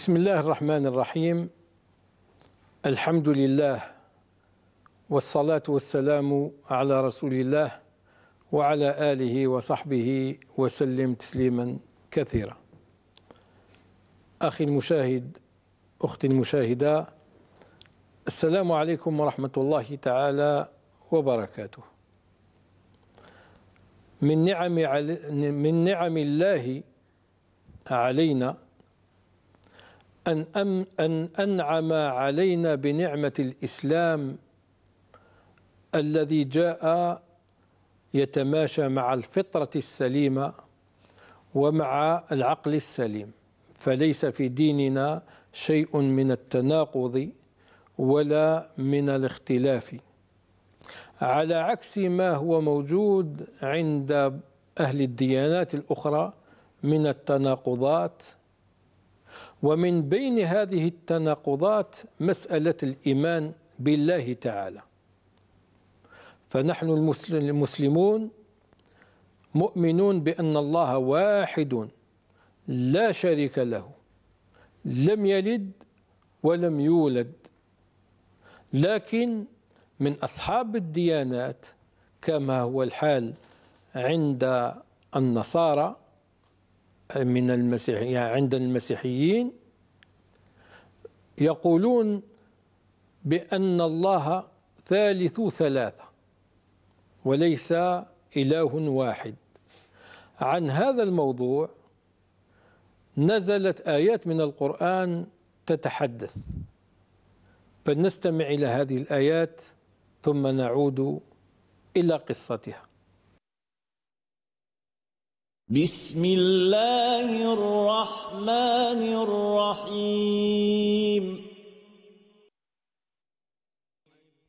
بسم الله الرحمن الرحيم الحمد لله والصلاة والسلام على رسول الله وعلى آله وصحبه وسلم تسليما كثيرا أخي المشاهد أختي المشاهدة السلام عليكم ورحمة الله تعالى وبركاته من نعم, من نعم الله علينا أن, أم أن أنعم علينا بنعمة الإسلام الذي جاء يتماشى مع الفطرة السليمة ومع العقل السليم فليس في ديننا شيء من التناقض ولا من الاختلاف على عكس ما هو موجود عند أهل الديانات الأخرى من التناقضات ومن بين هذه التناقضات مسألة الإيمان بالله تعالى فنحن المسلمون مؤمنون بأن الله واحد لا شريك له لم يلد ولم يولد لكن من أصحاب الديانات كما هو الحال عند النصارى من المسيح يعني عند المسيحيين يقولون بأن الله ثالث ثلاثة وليس إله واحد عن هذا الموضوع نزلت آيات من القرآن تتحدث فلنستمع إلى هذه الآيات ثم نعود إلى قصتها بسم الله الرحمن الرحيم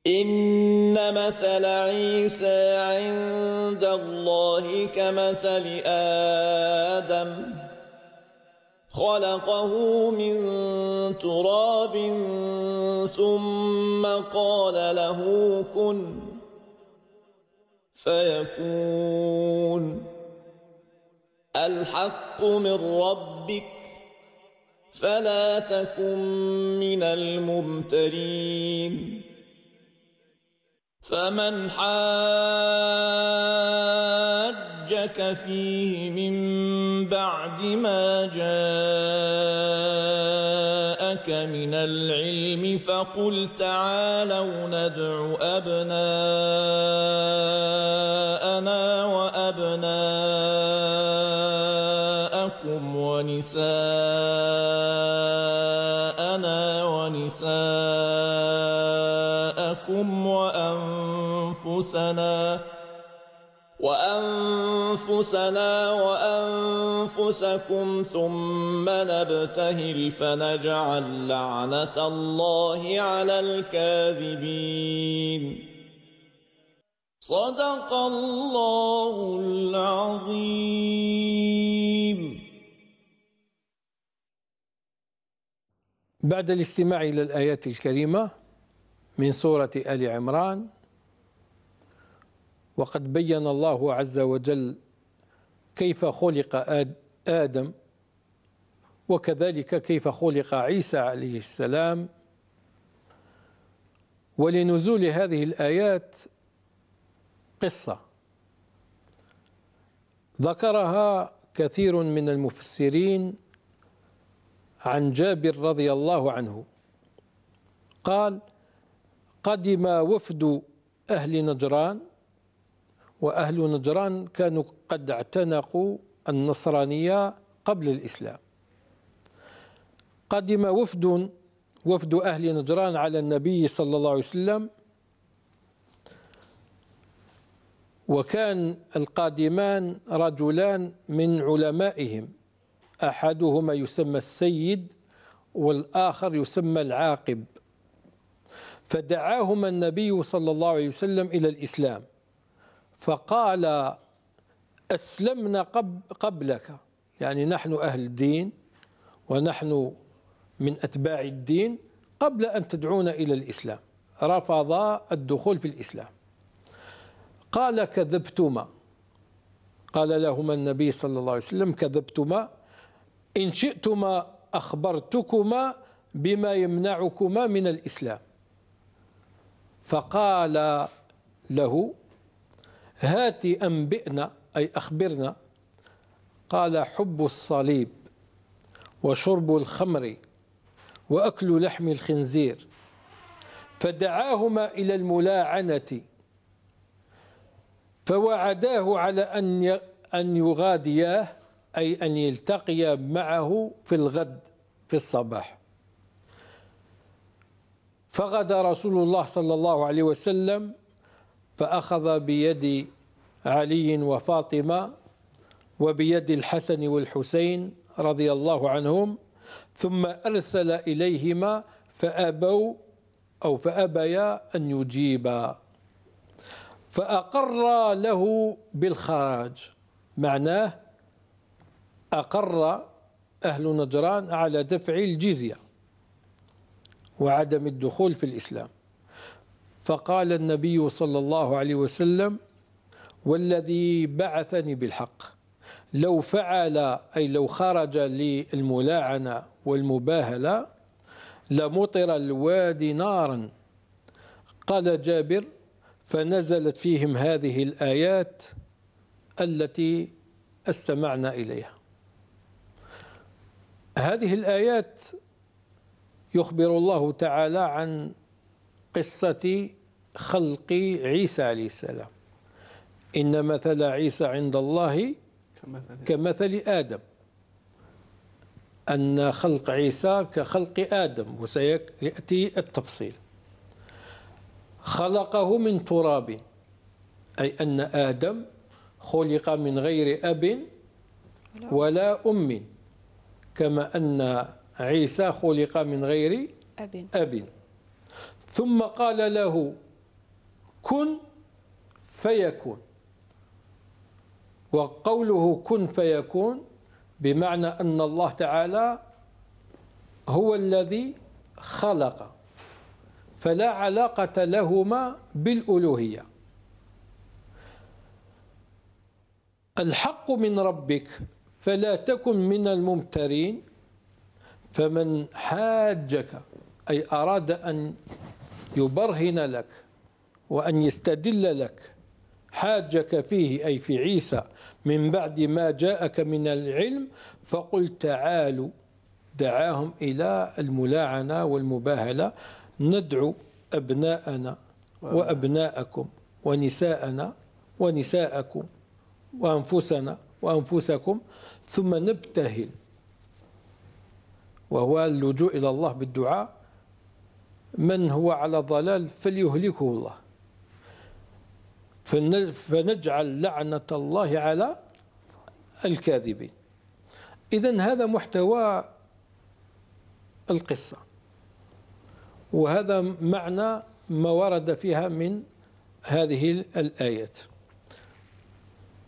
إن مثل عيسى عند الله كمثل آدم خلقه من تراب ثم قال له كن فيكون الحق من ربك فلا تكن من الممترين فمن حاجك فيه من بعد ما جاءك من العلم فقل تعالوا ندع أبناءنا وأبناءنا نساءنا ونساءكم وأنفسنا وأنفسنا وأنفسكم ثم نبتهل فنجعل لعنة الله على الكاذبين صدق الله العظيم بعد الاستماع إلى الايات الكريمة من سورة آل عمران وقد بين الله عز وجل كيف خلق آدم وكذلك كيف خلق عيسى عليه السلام ولنزول هذه الآيات قصة ذكرها كثير من المفسرين عن جابر رضي الله عنه قال قدم وفد أهل نجران وأهل نجران كانوا قد اعتنقوا النصرانية قبل الإسلام قدم وفد وفد أهل نجران على النبي صلى الله عليه وسلم وكان القادمان رجلان من علمائهم أحدهما يسمى السيد والآخر يسمى العاقب فدعاهما النبي صلى الله عليه وسلم إلى الإسلام فقال أسلمنا قبلك يعني نحن أهل الدين ونحن من أتباع الدين قبل أن تدعونا إلى الإسلام رفضا الدخول في الإسلام قال كذبتما قال لهما النبي صلى الله عليه وسلم كذبتما إن شئتما أخبرتكما بما يمنعكما من الإسلام فقال له هات أنبئنا أي أخبرنا قال حب الصليب وشرب الخمر وأكل لحم الخنزير فدعاهما إلى الملاعنة فوعداه على أن أن يغادياه أي أن يلتقي معه في الغد في الصباح فغدا رسول الله صلى الله عليه وسلم فأخذ بيد علي وفاطمة وبيد الحسن والحسين رضي الله عنهم ثم أرسل إليهما فأبوا أو فأبيا أن يجيبا فأقر له بالخراج معناه أقر أهل نجران على دفع الجزية وعدم الدخول في الإسلام فقال النبي صلى الله عليه وسلم والذي بعثني بالحق لو فعل أي لو خرج للملاعنة والمباهلة لمطر الوادي نارا قال جابر فنزلت فيهم هذه الآيات التي استمعنا إليها هذه الآيات يخبر الله تعالى عن قصة خلق عيسى عليه السلام إن مثل عيسى عند الله كمثل آدم أن خلق عيسى كخلق آدم وسيأتي التفصيل خلقه من تراب أي أن آدم خلق من غير أب ولا أم كما أن عيسى خلق من غير أب أب ثم قال له كن فيكون وقوله كن فيكون بمعنى أن الله تعالى هو الذي خلق فلا علاقة لهما بالألوهية الحق من ربك فلا تكن من الممترين فمن حاجك أي أراد أن يبرهن لك وأن يستدل لك حاجك فيه أي في عيسى من بعد ما جاءك من العلم فقل تعالوا دعاهم إلى الملاعنة والمباهلة ندعو أبناءنا وأبناءكم ونساءنا ونساءكم وأنفسنا وأنفسكم ثم نبتهل وهو اللجوء إلى الله بالدعاء من هو على ضلال فليهلكه الله فنجعل لعنة الله على الكاذبين إذا هذا محتوى القصة وهذا معنى ما ورد فيها من هذه الآيات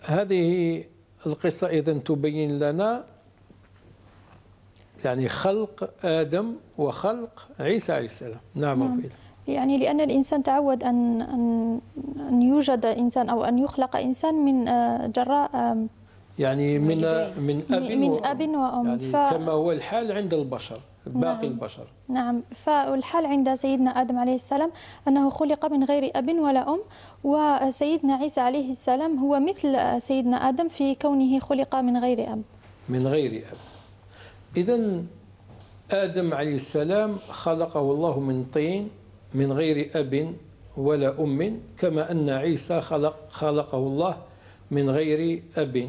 هذه القصة إذا تبين لنا يعني خلق آدم وخلق عيسى عليه السلام نعم, نعم. يعني لأن الإنسان تعود أن أن يوجد إنسان أو أن يخلق إنسان من آه، جراء يعني من من اب من اب وام يعني ف... كما هو الحال عند البشر باقي نعم. البشر نعم فالحال عند سيدنا آدم عليه السلام أنه خلق من غير أب ولا أم وسيدنا عيسى عليه السلام هو مثل سيدنا آدم في كونه خلق من غير أب من غير أب إذا آدم عليه السلام خلقه الله من طين من غير أب ولا أم كما أن عيسى خلق خلقه الله من غير أب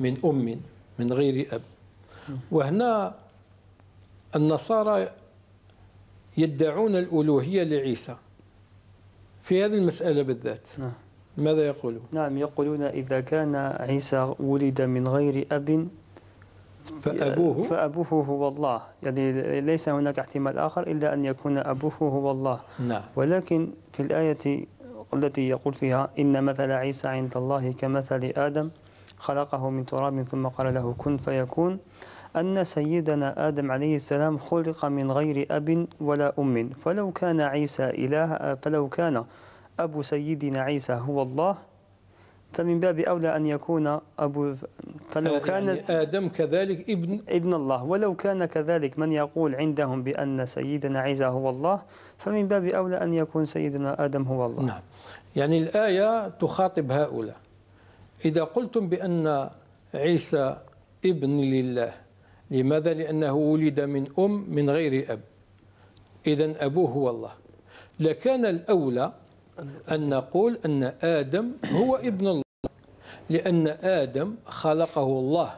من أم من غير أب وهنا النصارى يدعون الألوهية لعيسى في هذه المسألة بالذات نعم. ماذا يقولون؟ نعم يقولون إذا كان عيسى ولد من غير أب فأبوه فأبوه هو الله يعني ليس هناك احتمال آخر إلا أن يكون أبوه هو الله نعم. ولكن في الآية التي يقول فيها إن مثل عيسى عند الله كمثل آدم خلقه من تراب ثم قال له كن فيكون أن سيدنا آدم عليه السلام خلق من غير أب ولا أم فلو كان عيسى إله فلو كان أبو سيدنا عيسى هو الله فمن باب أولى أن يكون أبو فلو يعني كان يعني آدم كذلك ابن ابن الله ولو كان كذلك من يقول عندهم بأن سيدنا عيسى هو الله فمن باب أولى أن يكون سيدنا آدم هو الله نعم يعني الآية تخاطب هؤلاء إذا قلتم بأن عيسى ابن لله لماذا؟ لأنه ولد من أم من غير أب إذا أبوه هو الله لكان الأولى أن نقول أن آدم هو ابن الله لأن آدم خلقه الله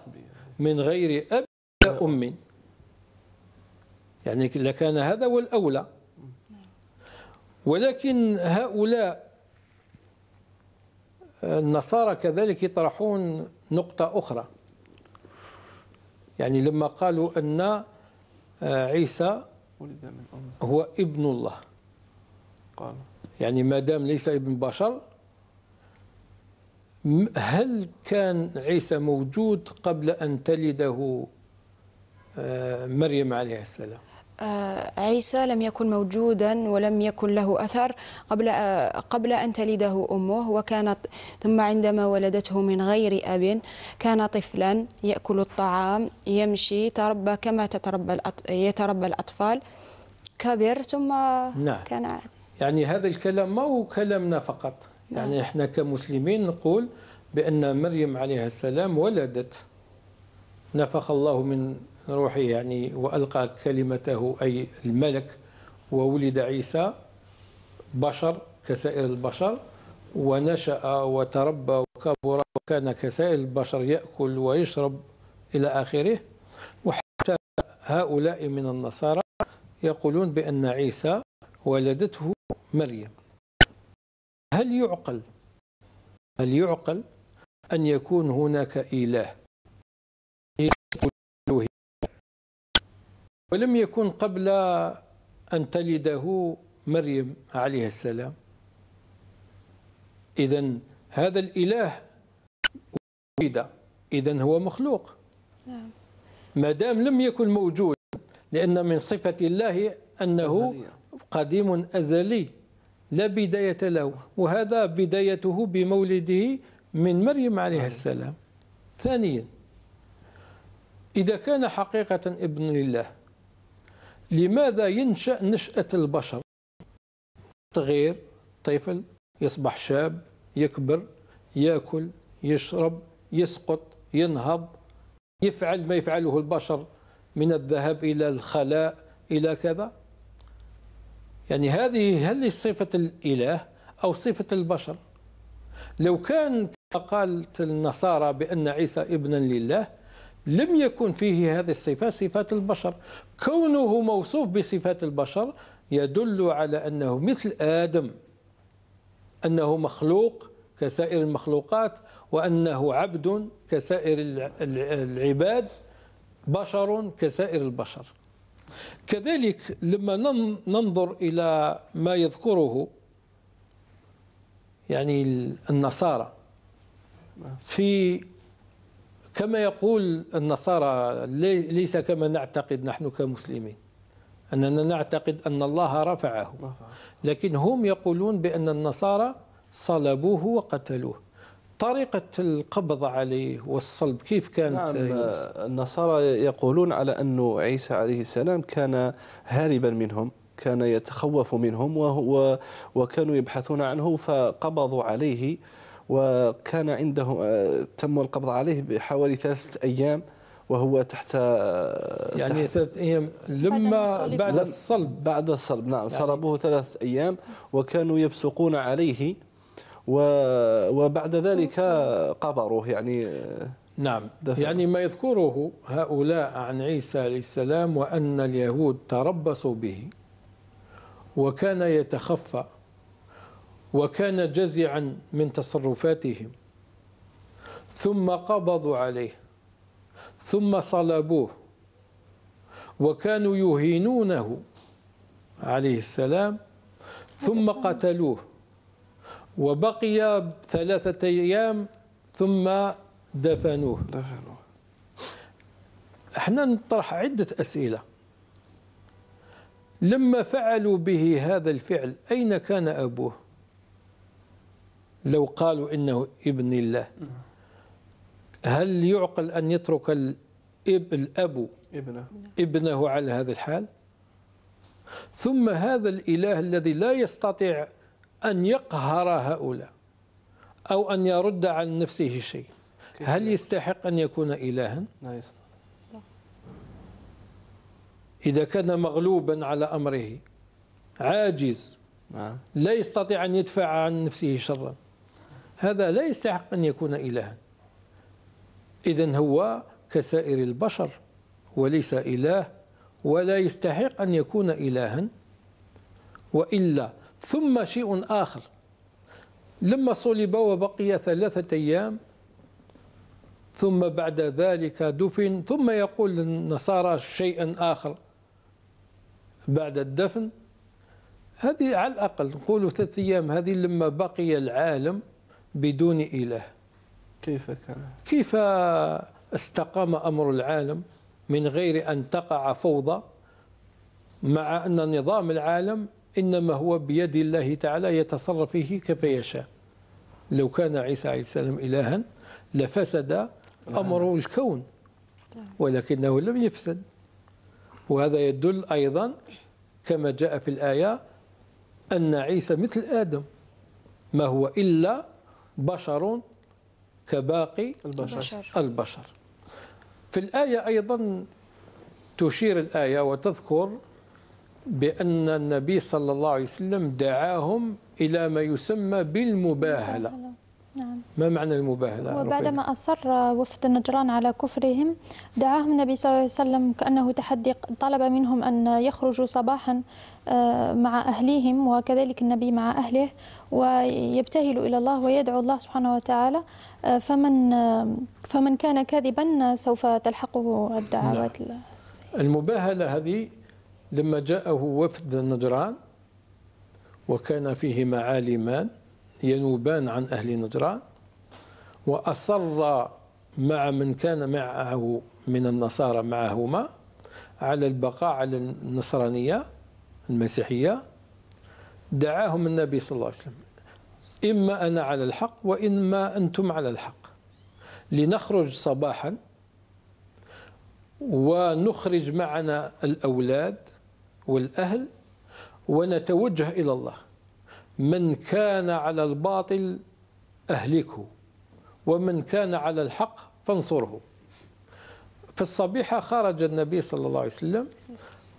من غير أب ولا أم يعني لكان هذا هو الأولى ولكن هؤلاء النصارى كذلك يطرحون نقطة أخرى يعني لما قالوا أن عيسى هو ابن الله يعني ما دام ليس ابن بشر هل كان عيسى موجود قبل أن تلده آه، مريم عليه السلام آه، عيسى لم يكن موجودا ولم يكن له أثر قبل آه، قبل أن تلده أمه وكانت ثم عندما ولدته من غير أب كان طفلا يأكل الطعام يمشي تربى كما تتربى يتربى الأطفال كبر ثم نعم. كان عادي يعني هذا الكلام ما هو كلامنا فقط نعم. يعني احنا كمسلمين نقول بأن مريم عليها السلام ولدت نفخ الله من روحي يعني وألقى كلمته أي الملك وولد عيسى بشر كسائر البشر ونشأ وتربى وكبر وكان كسائر البشر يأكل ويشرب إلى آخره وحتى هؤلاء من النصارى يقولون بأن عيسى ولدته مريم هل يعقل هل يعقل أن يكون هناك إله ولم يكن قبل أن تلده مريم عليه السلام إذا هذا الإله ولد إذا هو مخلوق نعم. ما دام لم يكن موجود لأن من صفة الله أنه قديم أزلي لا بداية له وهذا بدايته بمولده من مريم عليه السلام ثانيا إذا كان حقيقة ابن لله لماذا ينشأ نشأة البشر صغير طفل يصبح شاب يكبر ياكل يشرب يسقط ينهض يفعل ما يفعله البشر من الذهاب إلى الخلاء إلى كذا يعني هذه هل صفة الإله أو صفة البشر لو كان قالت النصارى بأن عيسى ابنا لله لم يكن فيه هذه الصفات صفات البشر كونه موصوف بصفات البشر يدل على أنه مثل آدم أنه مخلوق كسائر المخلوقات وأنه عبد كسائر العباد بشر كسائر البشر كذلك لما ننظر إلى ما يذكره يعني النصارى في كما يقول النصارى ليس كما نعتقد نحن كمسلمين أننا نعتقد أن الله رفعه لكن هم يقولون بأن النصارى صلبوه وقتلوه طريقة القبض عليه والصلب كيف كانت نعم النصارى يقولون على أن عيسى عليه السلام كان هاربا منهم كان يتخوف منهم وكانوا يبحثون عنه فقبضوا عليه وكان عنده آه، تم القبض عليه بحوالي ثلاثة أيام وهو تحت آه، يعني تحت ثلاثة أيام لما بعد الصلب بعد الصلب نعم يعني صلبوه ثلاثة أيام وكانوا يبصقون عليه وبعد ذلك قبروه يعني آه، نعم دفع. يعني ما يذكره هؤلاء عن عيسى عليه السلام وأن اليهود تربصوا به وكان يتخفى وكان جزعا من تصرفاتهم ثم قبضوا عليه ثم صلبوه وكانوا يهينونه عليه السلام ثم قتلوه وبقي ثلاثة أيام ثم دفنوه دفنوه احنا نطرح عدة أسئلة لما فعلوا به هذا الفعل أين كان أبوه لو قالوا إنه ابن الله هل يعقل أن يترك الاب الأب ابنه. ابنه على هذا الحال ثم هذا الإله الذي لا يستطيع أن يقهر هؤلاء أو أن يرد عن نفسه شيء هل يستحق أن يكون إلها؟ لا يستطيع إذا كان مغلوبا على أمره عاجز نعم. لا يستطيع أن يدفع عن نفسه شرا هذا لا يستحق أن يكون إلها إذا هو كسائر البشر وليس إله ولا يستحق أن يكون إلها وإلا ثم شيء آخر لما صلب وبقي ثلاثة أيام ثم بعد ذلك دفن ثم يقول النصارى شيئا آخر بعد الدفن هذه على الأقل نقول ثلاثة أيام هذه لما بقي العالم بدون إله كيف كان؟ كيف استقام أمر العالم من غير أن تقع فوضى مع أن نظام العالم إنما هو بيد الله تعالى يتصرف فيه كيف يشاء لو كان عيسى عليه السلام إلها لفسد أمر نعم. الكون نعم. ولكنه لم يفسد وهذا يدل أيضا كما جاء في الآية أن عيسى مثل آدم ما هو إلا بشر كباقي البشر, البشر. في الآية أيضا تشير الآية وتذكر بأن النبي صلى الله عليه وسلم دعاهم إلى ما يسمى بالمباهلة نعم. ما معنى المباهلة وبعدما أصر وفد النجران على كفرهم دعاهم النبي صلى الله عليه وسلم كأنه تحدي طلب منهم أن يخرجوا صباحا آه، مع أهليهم وكذلك النبي مع أهله ويبتهل إلى الله ويدعو الله سبحانه وتعالى آه، فمن آه، فمن كان كاذبا سوف تلحقه الدعوات نعم. المباهلة هذه لما جاءه وفد النجران وكان فيه معالمان ينوبان عن أهل نجران وأصر مع من كان معه من النصارى معهما على البقاء على النصرانية المسيحية دعاهم النبي صلى الله عليه وسلم إما أنا على الحق وإما أنتم على الحق لنخرج صباحا ونخرج معنا الأولاد والأهل ونتوجه إلى الله من كان على الباطل أهلكه ومن كان على الحق فانصره في الصبيحة خرج النبي صلى الله عليه وسلم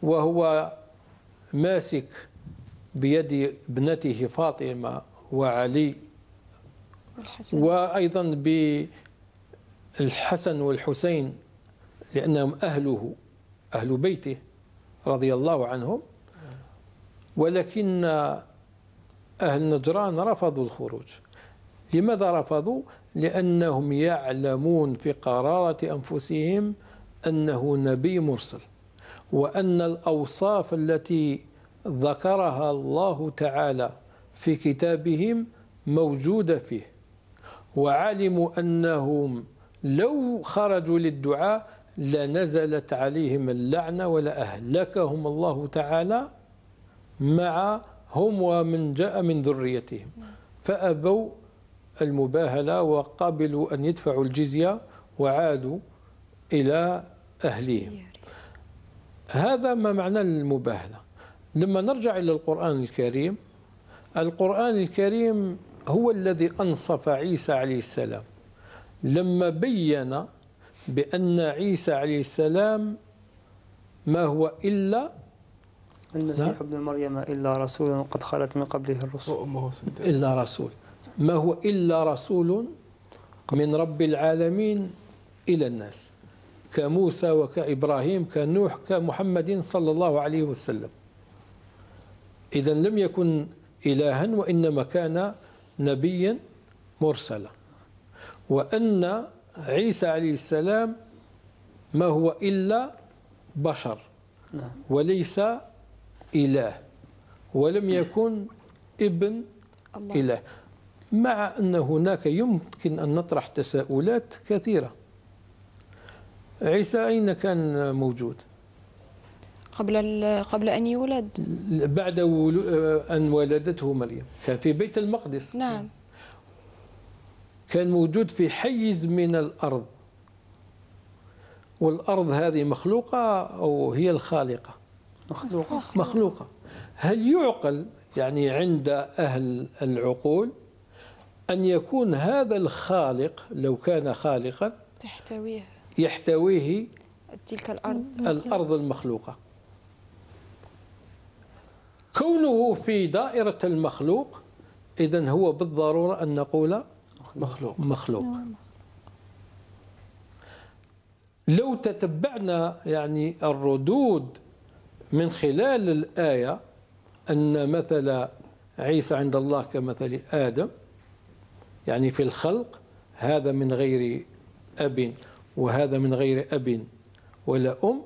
وهو ماسك بيد ابنته فاطمة وعلي وأيضا بالحسن والحسين لأنهم أهله أهل بيته رضي الله عنهم ولكن أهل نجران رفضوا الخروج لماذا رفضوا؟ لأنهم يعلمون في قرارة أنفسهم أنه نبي مرسل وأن الأوصاف التي ذكرها الله تعالى في كتابهم موجودة فيه وعلموا أنهم لو خرجوا للدعاء لنزلت عليهم اللعنة ولأهلكهم الله تعالى مع هم ومن جاء من ذريتهم فأبوا المباهلة وقبلوا أن يدفعوا الجزية وعادوا إلى أهليهم هذا ما معنى المباهلة لما نرجع إلى القرآن الكريم القرآن الكريم هو الذي أنصف عيسى عليه السلام لما بين بأن عيسى عليه السلام ما هو إلا المسيح ابن مريم إلا رسول قد خلت من قبله الرسل إلا رسول ما هو إلا رسول من رب العالمين إلى الناس كموسى وكإبراهيم كنوح كمحمد صلى الله عليه وسلم إذا لم يكن إلها وإنما كان نبيا مرسلا وأن عيسى عليه السلام ما هو إلا بشر نعم. وليس إله ولم يكن ابن الله. إله مع أن هناك يمكن أن نطرح تساؤلات كثيرة عيسى أين كان موجود؟ قبل قبل أن يولد بعد أن ولدته مريم كان في بيت المقدس نعم كان موجود في حيز من الأرض والأرض هذه مخلوقة أو هي الخالقة مخلوقة مخلوقة هل يعقل يعني عند أهل العقول أن يكون هذا الخالق لو كان خالقا تحتويه يحتويه تلك الأرض الأرض المخلوقة كونه في دائرة المخلوق إذا هو بالضرورة أن نقول مخلوق مخلوق نعم. لو تتبعنا يعني الردود من خلال الآية أن مثل عيسى عند الله كمثل آدم يعني في الخلق هذا من غير أب وهذا من غير أب ولا أم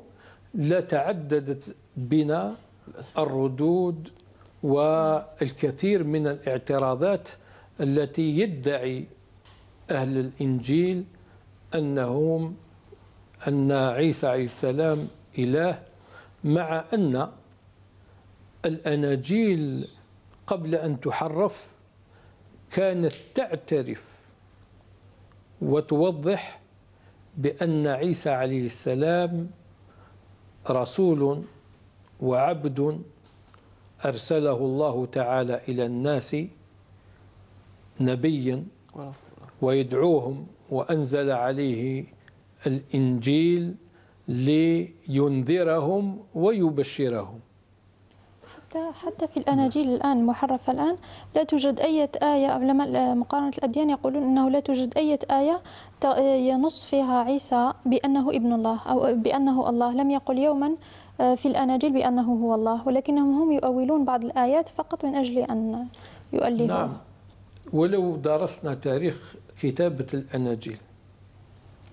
لتعددت بنا الردود والكثير من الاعتراضات التي يدعي أهل الإنجيل أنهم أن عيسى عليه السلام إله مع أن الأناجيل قبل أن تحرف كانت تعترف وتوضح بأن عيسى عليه السلام رسول وعبد أرسله الله تعالى إلى الناس نبيا ويدعوهم وأنزل عليه الإنجيل لينذرهم ويبشرهم حتى حتى في الاناجيل الان المحرفه الان لا توجد اي ايه علماء مقارنه الاديان يقولون انه لا توجد اي ايه ينص فيها عيسى بانه ابن الله او بانه الله لم يقل يوما آه، في الاناجيل بانه هو الله ولكنهم هم يؤولون بعض الايات فقط من اجل ان يؤلهوا نعم ولو درسنا تاريخ كتابه الاناجيل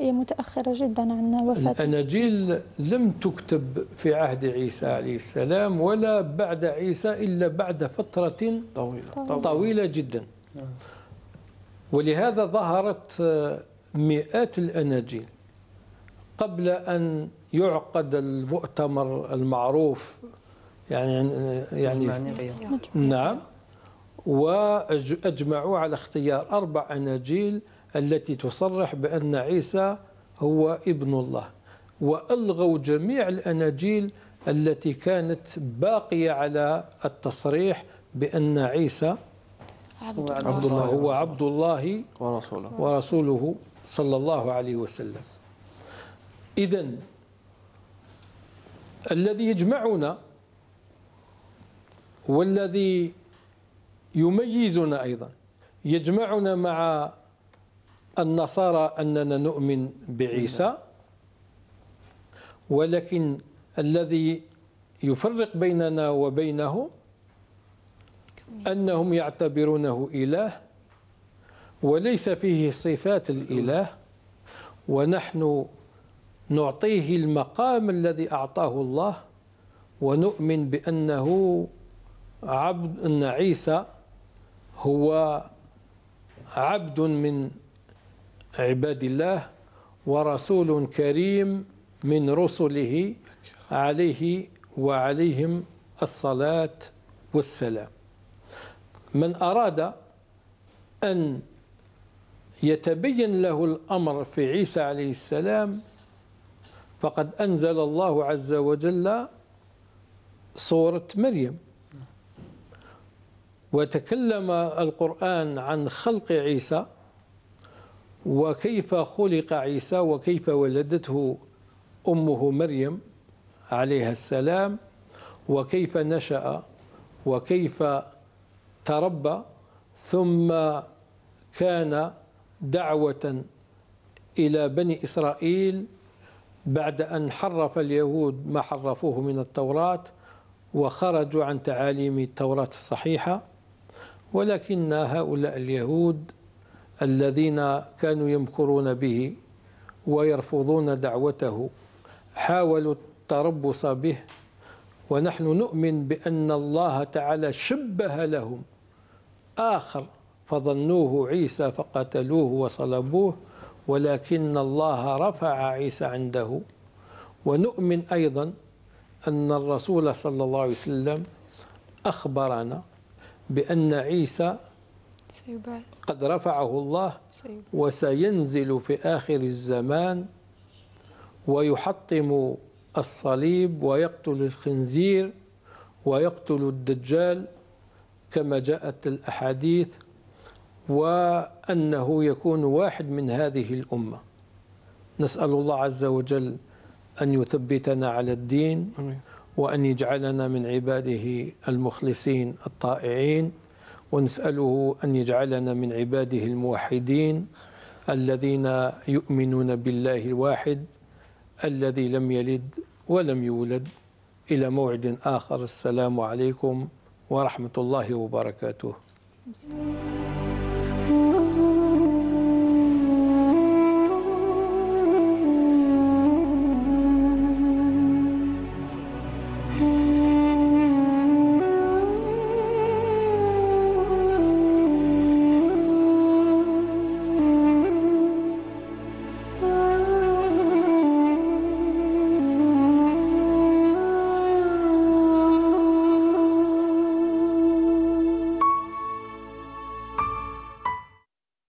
هي متأخرة جدا عن وفاة الأناجيل لم تكتب في عهد عيسى عليه السلام ولا بعد عيسى إلا بعد فترة طويلة, طويلة, طويلة جدا ولهذا ظهرت مئات الأناجيل قبل أن يعقد المؤتمر المعروف يعني يعني نعم وأجمعوا على اختيار أربع أناجيل التي تصرح بأن عيسى هو ابن الله وألغوا جميع الأناجيل التي كانت باقية على التصريح بأن عيسى عبد الله, هو عبد الله ورسوله ورسوله صلى الله عليه وسلم إذا الذي يجمعنا والذي يميزنا أيضا يجمعنا مع النصارى أننا نؤمن بعيسى ولكن الذي يفرق بيننا وبينهم أنهم يعتبرونه إله وليس فيه صفات الإله ونحن نعطيه المقام الذي أعطاه الله ونؤمن بأنه عبد أن عيسى هو عبد من عباد الله ورسول كريم من رسله عليه وعليهم الصلاة والسلام من أراد أن يتبين له الأمر في عيسى عليه السلام فقد أنزل الله عز وجل صورة مريم وتكلم القرآن عن خلق عيسى وكيف خلق عيسى وكيف ولدته امه مريم عليها السلام وكيف نشا وكيف تربى ثم كان دعوه الى بني اسرائيل بعد ان حرف اليهود ما حرفوه من التوراه وخرجوا عن تعاليم التوراه الصحيحه ولكن هؤلاء اليهود الذين كانوا يمكرون به ويرفضون دعوته حاولوا التربص به ونحن نؤمن بأن الله تعالى شبه لهم آخر فظنوه عيسى فقتلوه وصلبوه ولكن الله رفع عيسى عنده ونؤمن أيضا أن الرسول صلى الله عليه وسلم أخبرنا بأن عيسى قد رفعه الله وسينزل في آخر الزمان ويحطم الصليب ويقتل الخنزير ويقتل الدجال كما جاءت الأحاديث وأنه يكون واحد من هذه الأمة نسأل الله عز وجل أن يثبتنا على الدين وأن يجعلنا من عباده المخلصين الطائعين ونسأله أن يجعلنا من عباده الموحدين الذين يؤمنون بالله الواحد الذي لم يلد ولم يولد إلى موعد آخر السلام عليكم ورحمة الله وبركاته